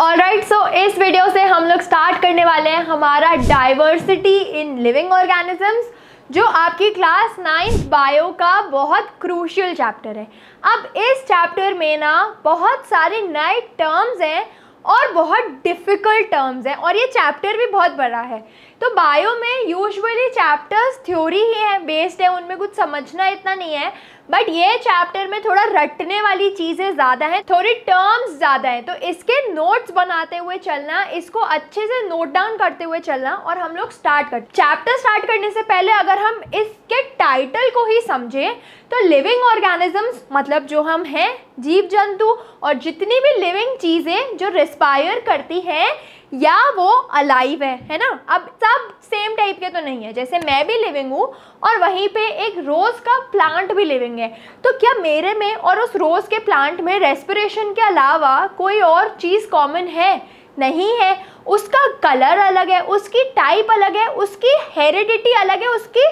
all right so इस video से हम लोग स्टार्ट करने वाले हैं हमारा डाइवर्सिटी इन लिविंग ऑर्गेनिजम्स जो आपकी क्लास नाइन्थ बायो का बहुत क्रूशियल चैप्टर है अब इस चैप्टर में ना बहुत सारे नए टर्म्स हैं और बहुत डिफ़िकल्ट टर्म्स हैं और ये चैप्टर भी बहुत बड़ा है तो बायो में यूजुअली चैप्टर्स थ्योरी ही है बेस्ड है उनमें कुछ समझना इतना नहीं है बट ये चैप्टर में थोड़ा रटने वाली चीज़ें ज़्यादा हैं थोड़ी टर्म्स ज़्यादा हैं तो इसके नोट्स बनाते हुए चलना इसको अच्छे से नोट डाउन करते हुए चलना और हम लोग स्टार्ट कर चैप्टर स्टार्ट करने से पहले अगर हम इसके टाइटल को ही समझें तो लिविंग ऑर्गेनिजम्स मतलब जो हम हैं जीव जंतु और जितनी भी लिविंग चीज़ें जो रिस्पायर करती हैं या वो अलाइव है है ना अब सब सेम टाइप के तो नहीं है जैसे मैं भी लिविंग हूँ और वहीं पे एक रोज़ का प्लांट भी लिविंग है तो क्या मेरे में और उस रोज़ के प्लांट में रेस्पिरेशन के अलावा कोई और चीज़ कॉमन है नहीं है उसका कलर अलग है उसकी टाइप अलग है उसकी हेरिडिटी अलग है उसकी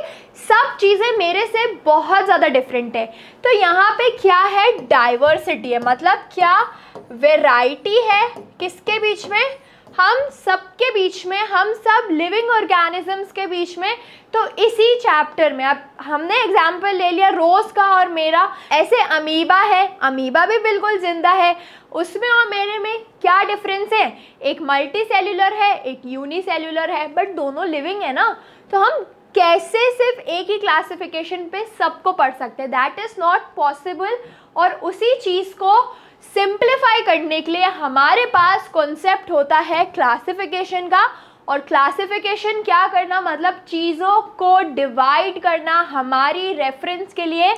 सब चीज़ें मेरे से बहुत ज़्यादा डिफरेंट है तो यहाँ पे क्या है डाइवर्सिटी है मतलब क्या वेराइटी है किसके बीच में हम सबके बीच में हम सब लिविंग ऑर्गेनिजम्स के बीच में तो इसी चैप्टर में अब हमने एग्जाम्पल ले लिया रोज़ का और मेरा ऐसे अमीबा है अमीबा भी बिल्कुल ज़िंदा है उसमें और मेरे में क्या डिफरेंस है एक मल्टी सेलुलर है एक यूनी है बट दोनों लिविंग है ना तो हम कैसे सिर्फ एक ही क्लासिफिकेशन पे सबको पढ़ सकते हैं दैट इज़ नॉट पॉसिबल और उसी चीज़ को सिंप्लीफाई करने के लिए हमारे पास कॉन्सेप्ट होता है क्लासिफिकेशन का और क्लासिफिकेशन क्या करना मतलब चीज़ों को डिवाइड करना हमारी रेफरेंस के लिए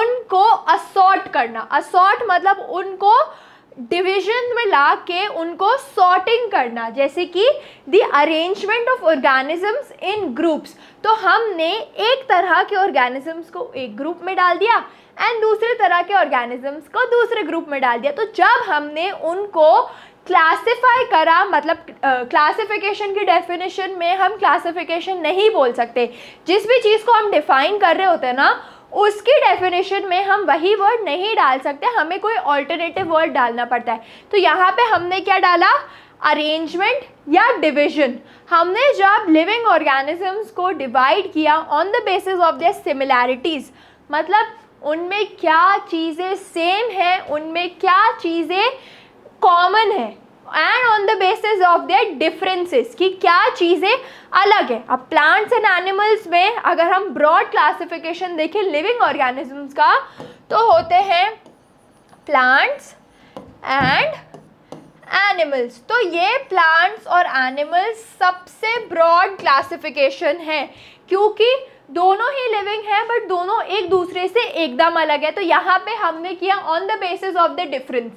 उनको असॉर्ट करना असॉर्ट मतलब उनको डिविजन में ला के उनको सॉर्टिंग करना जैसे कि the arrangement of organisms in groups तो हमने एक तरह के ऑर्गेनिजम्स को एक ग्रुप में डाल दिया एंड दूसरे तरह के ऑर्गेनिजम्स को दूसरे ग्रुप में डाल दिया तो जब हमने उनको क्लासिफाई करा मतलब क्लासिफिकेशन की डेफिनेशन में हम क्लासिफिकेशन नहीं बोल सकते जिस भी चीज़ को हम डिफाइन कर रहे होते हैं ना उसकी डेफिनेशन में हम वही वर्ड नहीं डाल सकते हमें कोई ऑल्टरनेटिव वर्ड डालना पड़ता है तो यहाँ पे हमने क्या डाला अरेंजमेंट या डिविजन हमने जब लिविंग ऑर्गेनिजम्स को डिवाइड किया on the basis of their similarities मतलब उनमें क्या चीज़ें सेम हैं उनमें क्या चीज़ें कॉमन है and on the basis of their differences कि क्या चीज़ें अलग है अब प्लांट्स एंड एनिमल्स में अगर हम ब्रॉड क्लासिफिकेशन देखें लिविंग ऑर्गेनिजम्स का तो होते हैं प्लांट्स एंड एनिमल्स तो ये प्लांट्स और एनिमल्स सबसे ब्रॉड क्लासिफिकेशन है क्योंकि दोनों ही लिविंग हैं बट दोनों एक दूसरे से एकदम अलग है तो यहाँ पे हमने किया on the basis of the difference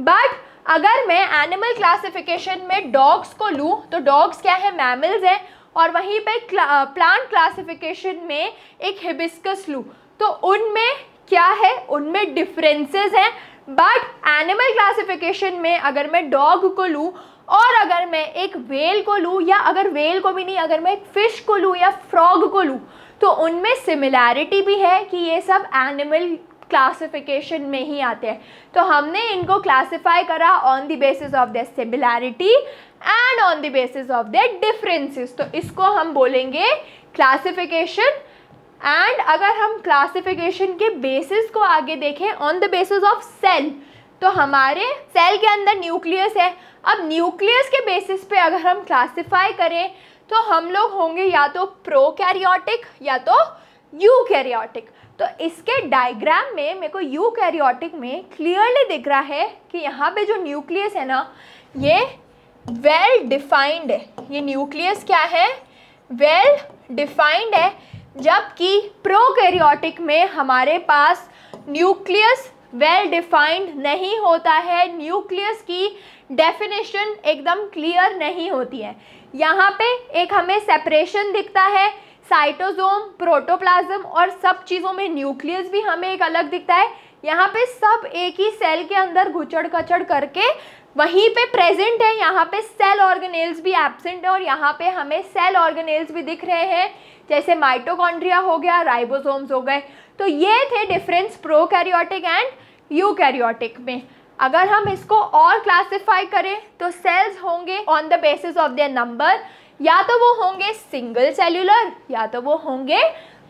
but अगर मैं एनिमल क्लासिफिकेशन में डॉग्स को लूँ तो डॉग्स क्या है मैमल्स हैं और वहीं पे क्ला, प्लांट क्लासिफिकेशन में एक हिबिस्कस लूँ तो उनमें क्या है उनमें डिफरेंसेस हैं बट एनिमल क्लासिफिकेशन में अगर मैं डॉग को लूँ और अगर मैं एक वेल को लूँ या अगर वेल को भी नहीं अगर मैं एक फ़िश को लूँ या फ्रॉग को लूँ तो उनमें सिमिलैरिटी भी है कि ये सब एनिमल क्लासिफिकेशन में ही आते हैं तो हमने इनको क्लासिफाई करा on the basis of their similarity and on the basis of their differences तो इसको हम बोलेंगे क्लासिफिकेशन एंड अगर हम क्लासिफिकेशन के बेसिस को आगे देखें on the basis of cell तो हमारे सेल के अंदर न्यूक्लियस है अब न्यूक्लियस के बेसिस पे अगर हम क्लासिफाई करें तो हम लोग होंगे या तो प्रोकैरियोटिक या तो यूकैरियोटिक तो इसके डायग्राम में मेरे को यूकैरियोटिक में क्लियरली दिख रहा है कि यहाँ पे जो न्यूक्लियस है ना ये वेल डिफाइंड है ये न्यूक्लियस क्या है वेल डिफाइंड है जबकि प्रोकैरियोटिक में हमारे पास न्यूक्लियस वेल डिफाइंड नहीं होता है न्यूक्लियस की डेफिनेशन एकदम क्लियर नहीं होती है यहाँ पे एक हमें सेपरेशन दिखता है साइटोजोम प्रोटोप्लाज्म और सब चीज़ों में न्यूक्लियस भी हमें एक अलग दिखता है यहाँ पे सब एक ही सेल के अंदर घुचड़ कचड़ करके वहीं पे प्रेजेंट है यहाँ पे सेल ऑर्गेनेल्स भी एब्सेंट है और यहाँ पे हमें सेल ऑर्गेनेल्स भी दिख रहे हैं जैसे माइटोकॉन्ड्रिया हो गया राइबोसोम्स हो गए तो ये थे डिफरेंस प्रोकैरियोटिक एंड यूकैरियोटिक में अगर हम इसको और क्लासिफाई करें तो सेल्स होंगे on the basis of their number या तो वो होंगे सिंगल सेल्यूलर या तो वो होंगे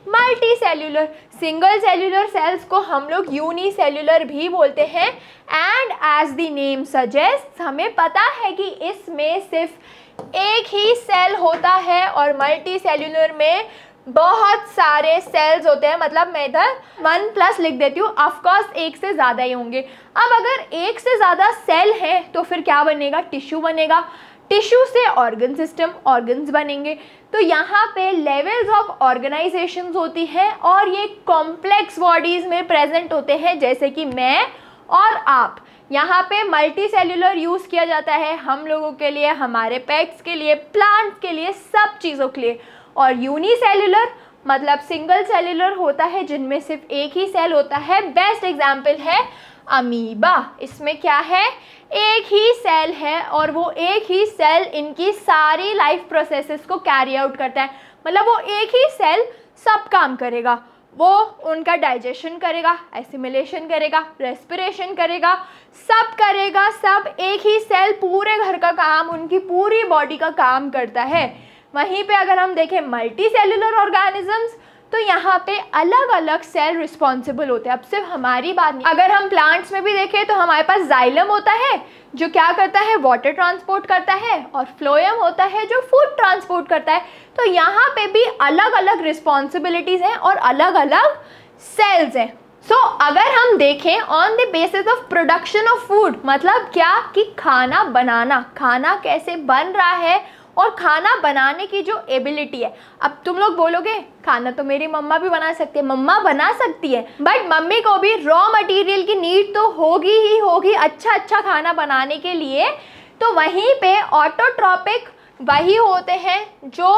multicellular single cellular cells को हम लोग यूनी सेल्यूलर भी बोलते हैं and as the name suggest हमें पता है कि इसमें सिर्फ एक ही सेल होता है और मल्टी सेल्यूलर में बहुत सारे सेल्स होते हैं मतलब मैं इधर वन प्लस लिख देती हूँ ऑफकोर्स एक से ज़्यादा ही होंगे अब अगर एक से ज़्यादा सेल हैं तो फिर क्या बनेगा टिश्यू बनेगा टिश्यू से ऑर्गन सिस्टम ऑर्गन्स बनेंगे तो यहाँ पे लेवल्स ऑफ ऑर्गेनाइजेशन होती हैं और ये कॉम्प्लेक्स बॉडीज़ में प्रेजेंट होते हैं जैसे कि मैं और आप यहाँ पे मल्टी सेल्यूलर यूज़ किया जाता है हम लोगों के लिए हमारे पैक्स के लिए प्लांट्स के लिए सब चीज़ों के लिए और यूनिसेल्यूलर मतलब सिंगल सेल्यूलर होता है जिनमें सिर्फ एक ही सेल होता है बेस्ट एग्जाम्पल है अमीबा इसमें क्या है एक ही सेल है और वो एक ही सेल इनकी सारी लाइफ प्रोसेसेस को कैरी आउट करता है मतलब वो एक ही सेल सब काम करेगा वो उनका डाइजेशन करेगा एसिमिलेशन करेगा रेस्पिरेशन करेगा सब करेगा सब एक ही सेल पूरे घर का काम उनकी पूरी बॉडी का काम करता है वहीं पे अगर हम देखें मल्टी सेलुलर ऑर्गेनिजम्स तो यहाँ पे अलग अलग सेल रिस्पॉन्सिबल होते हैं अब सिर्फ हमारी बात नहीं अगर हम प्लांट्स में भी देखें तो हमारे पास जाइलम होता है जो क्या करता है वाटर ट्रांसपोर्ट करता है और फ्लोएम होता है जो फूड ट्रांसपोर्ट करता है तो यहाँ पे भी अलग अलग रिस्पॉन्सिबिलिटीज़ हैं और अलग अलग सेल्स हैं सो so, अगर हम देखें on the basis of production of food मतलब क्या कि खाना बनाना खाना कैसे बन रहा है और खाना बनाने की जो एबिलिटी है अब तुम लोग बोलोगे खाना तो मेरी मम्मा भी बना सकती है मम्मा बना सकती है बट मम्मी को भी रॉ मटेरियल की नीड तो होगी ही होगी अच्छा अच्छा खाना बनाने के लिए तो वहीं पे ऑटोट्रॉपिक वही होते हैं जो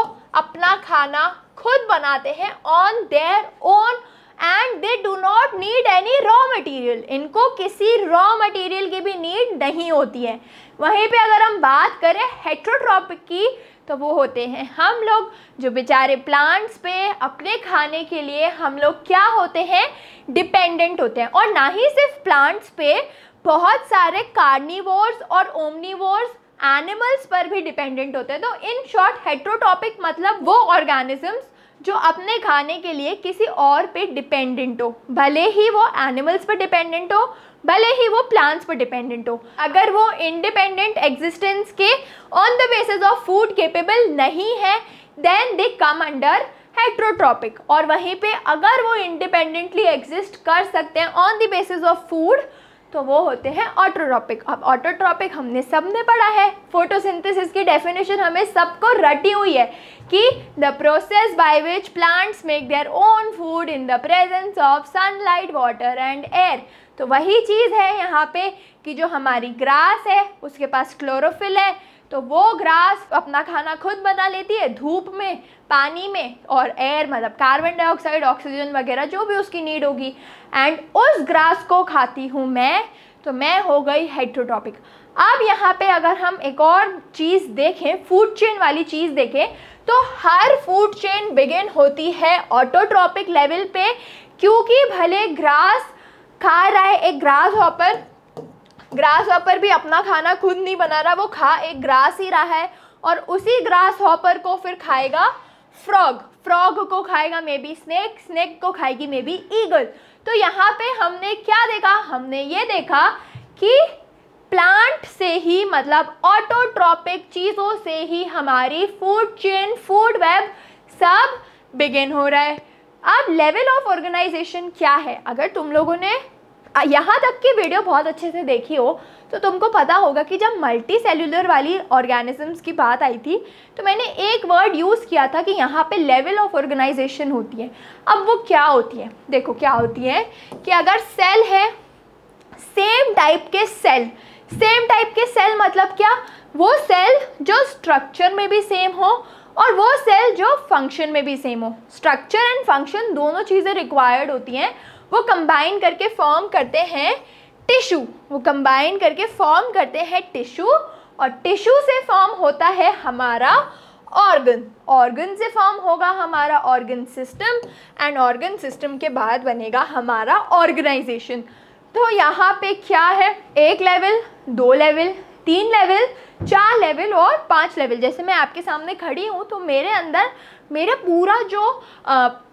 अपना खाना खुद बनाते हैं on their own and they do not need any raw material इनको किसी रॉ मटेरियल की भी नीड नहीं होती है वहीं पे अगर हम बात करें हेट्रोट्रॉपिक की तो वो होते हैं हम लोग जो बेचारे प्लांट्स पे अपने खाने के लिए हम लोग क्या होते हैं डिपेंडेंट होते हैं और ना ही सिर्फ प्लांट्स पे बहुत सारे कार्निवोर्स और ओमनीवोर्स एनिमल्स पर भी डिपेंडेंट होते हैं तो इन शॉर्ट हेट्रोटॉपिक मतलब वो ऑर्गेनिजम्स जो अपने खाने के लिए किसी और पे डिपेंडेंट हो भले ही वो एनिमल्स पर डिपेंडेंट हो भले ही वो प्लांट्स पर डिपेंडेंट हो अगर वो इंडिपेंडेंट एग्जिस्टेंस के on the basis of food capable नहीं है then they come under heterotrophic और वहीं पे अगर वो इंडिपेंडेंटली एग्जिस्ट कर सकते हैं on the basis of food तो वो होते हैं ऑटोट्रॉपिक अब ऑटोट्रॉपिक हमने सब ने पढ़ा है फोटोसिंथेसिस की डेफिनेशन हमें सबको रटी हुई है कि the process by which plants make their own food in the presence of sunlight water and air तो वही चीज़ है यहाँ पे कि जो हमारी ग्रास है उसके पास क्लोरोफिल है तो वो ग्रास अपना खाना खुद बना लेती है धूप में पानी में और एयर मतलब कार्बन डाइऑक्साइड ऑक्सीजन वगैरह जो भी उसकी नीड होगी एंड उस ग्रास को खाती हूँ मैं तो मैं हो गई हेट्रोटॉपिक अब यहाँ पे अगर हम एक और चीज़ देखें फूड चेन वाली चीज़ देखें तो हर फूड चेन बिगिन होती है ऑटोट्रॉपिक लेवल पे क्योंकि भले ग्रास खा रहा है एक ग्रास हॉपर ग्रास हॉपर भी अपना खाना खुद नहीं बना रहा वो खा एक ग्रास ही रहा है और उसी ग्रास हॉपर को फिर खाएगा फ्रॉग फ्रॉग को खाएगा मे बी स्नेक स्नेक को खाएगी मे बी ईगल तो यहाँ पे हमने क्या देखा हमने ये देखा कि प्लांट से ही मतलब ऑटोट्रॉपिक चीज़ों से ही हमारी फूड चेन फूड वेब सब बिगिन हो रहा है अब लेवल ऑफ ऑर्गेनाइजेशन क्या है अगर तुम लोगों ने यहाँ तक की वीडियो बहुत अच्छे से देखी हो तो तुमको पता होगा कि जब मल्टी सेलुलर वाली ऑर्गेनिजम्स की बात आई थी तो मैंने एक वर्ड यूज़ किया था कि यहाँ पे लेवल ऑफ ऑर्गेनाइजेशन होती है अब वो क्या होती है देखो क्या होती है कि अगर सेल है सेम टाइप के सेल सेम टाइप के सेल मतलब क्या वो सेल जो स्ट्रक्चर में भी सेम हो और वो सेल जो फंक्शन में भी सेम हो स्ट्रक्चर एंड फंक्शन दोनों चीज़ें रिक्वायर्ड होती हैं वो कंबाइन करके फॉर्म करते हैं टिश्यू वो कंबाइन करके फॉर्म करते हैं टिश्यू और टिश्यू से फॉर्म होता है हमारा ऑर्गन ऑर्गन से फॉर्म होगा हमारा organ system and organ system के बाद बनेगा हमारा ऑर्गेनाइजेशन तो यहाँ पे क्या है एक लेवल दो लेवल तीन लेवल चार लेवल और पांच लेवल जैसे मैं आपके सामने खड़ी हूँ तो मेरे अंदर मेरा पूरा जो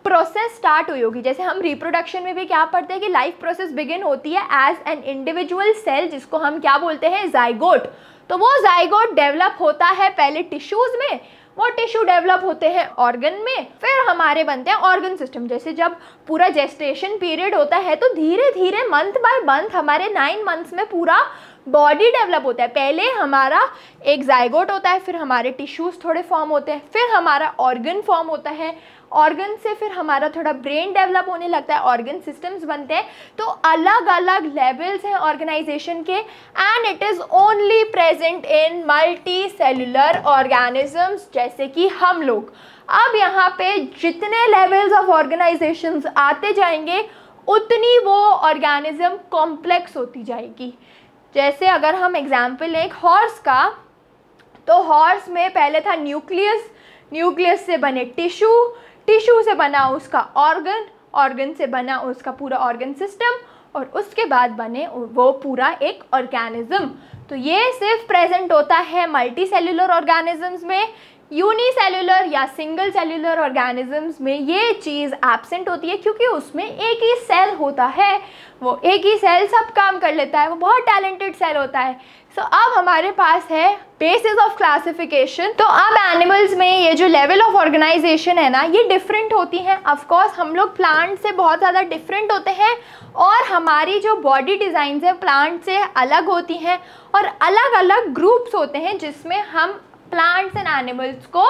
प्रोसेस स्टार्ट हुई होगी जैसे हम रिप्रोडक्शन में भी क्या पढ़ते हैं कि लाइफ प्रोसेस बिगिन होती है एज एन इंडिविजुअल सेल जिसको हम क्या बोलते हैं जाइगोट तो वो जाइगोट डेवलप होता है पहले टिश्यूज़ में वो टिश्यू डेवलप होते हैं ऑर्गन में फिर हमारे बनते हैं ऑर्गन सिस्टम जैसे जब पूरा जेस्टेशन पीरियड होता है तो धीरे धीरे मंथ बाय मंथ हमारे नाइन मंथ्स में पूरा बॉडी डेवलप होता है पहले हमारा एक जायगोट होता है फिर हमारे टिश्यूज़ थोड़े फॉर्म होते हैं फिर हमारा ऑर्गन फॉर्म होता है ऑर्गन से फिर हमारा थोड़ा ब्रेन डेवलप होने लगता है ऑर्गन सिस्टम्स बनते हैं तो अलग अलग लेवल्स हैं ऑर्गेनाइजेशन के and it is only present in multicellular organisms जैसे कि हम लोग अब यहाँ पे जितने लेवल्स ऑफ ऑर्गेनाइजेशन आते जाएंगे उतनी वो ऑर्गेनिज्म कॉम्प्लेक्स होती जाएगी जैसे अगर हम एग्जाम्पल लें एक हॉर्स का तो हॉर्स में पहले था न्यूक्लियस न्यूक्लियस से बने टिश्यू टिश्यू से बना उसका ऑर्गन ऑर्गन से बना उसका पूरा ऑर्गन सिस्टम और उसके बाद बने वो पूरा एक ऑर्गेनिज्म तो ये सिर्फ प्रेजेंट होता है मल्टी सेलुलर ऑर्गेनिजम्स में यूनिसेल्युलर या सिंगल सेल्युलर ऑर्गेनिजम्स में ये चीज़ एबसेंट होती है क्योंकि उसमें एक ही सेल होता है वो एक ही सेल सब काम कर लेता है वो बहुत टैलेंटेड सेल होता है सो so, अब हमारे पास है बेसिस ऑफ क्लासिफिकेशन तो अब एनिमल्स में ये जो लेवल ऑफ ऑर्गेनाइजेशन है ना ये डिफरेंट होती हैं ऑफकोर्स हम लोग प्लांट से बहुत ज़्यादा डिफरेंट होते हैं और हमारी जो बॉडी डिज़ाइन है प्लांट से अलग होती हैं और अलग अलग ग्रुप्स होते हैं जिसमें हम प्लांट्स एंड एनिमल्स को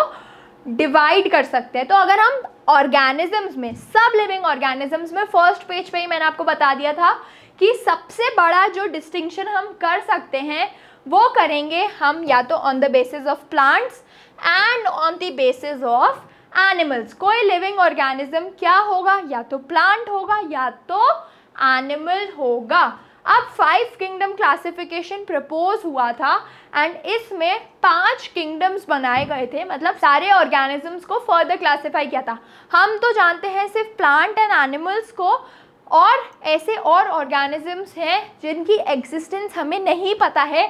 डिवाइड कर सकते हैं तो अगर हम ऑर्गेनिजम्स में सब लिविंग ऑर्गेनिजम्स में फर्स्ट पेज पे ही मैंने आपको बता दिया था कि सबसे बड़ा जो डिस्टिंक्शन हम कर सकते हैं वो करेंगे हम या तो on the basis of plants and on the basis of animals कोई लिविंग ऑर्गेनिज्म क्या होगा या तो प्लांट होगा या तो एनिमल होगा अब फाइव किंगडम क्लासिफिकेशन प्रपोज हुआ था एंड इसमें पांच किंगडम्स बनाए गए थे मतलब सारे ऑर्गेनिजम्स को फर्दर क्लासिफाई किया था हम तो जानते हैं सिर्फ प्लांट एंड एनिमल्स को और ऐसे और ऑर्गेनिजम्स हैं जिनकी एग्जिस्टेंस हमें नहीं पता है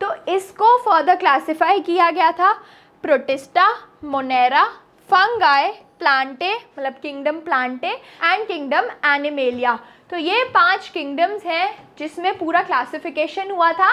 तो इसको फर्दर क्लासिफाई किया गया था प्रोटिस्टा मोनेरा फंगाई प्लांटे मतलब kingdom Plantae and kingdom Animalia तो ये पांच किंगडम्स हैं जिसमें पूरा क्लासिफिकेशन हुआ था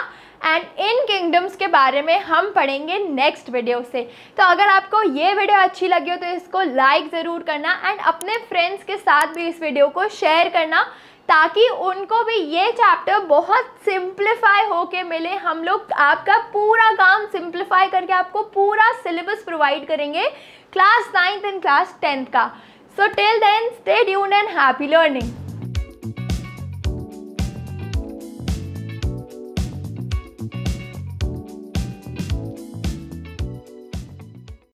एंड इन किंगडम्स के बारे में हम पढ़ेंगे नेक्स्ट वीडियो से तो अगर आपको ये वीडियो अच्छी लगी हो तो इसको लाइक ज़रूर करना एंड अपने फ्रेंड्स के साथ भी इस वीडियो को शेयर करना ताकि उनको भी ये चैप्टर बहुत सिंप्लीफाई होके मिले हम लोग आपका पूरा काम सिंप्लीफाई करके आपको पूरा सिलेबस प्रोवाइड करेंगे class ninth and class tenth का so till then stay tuned and happy learning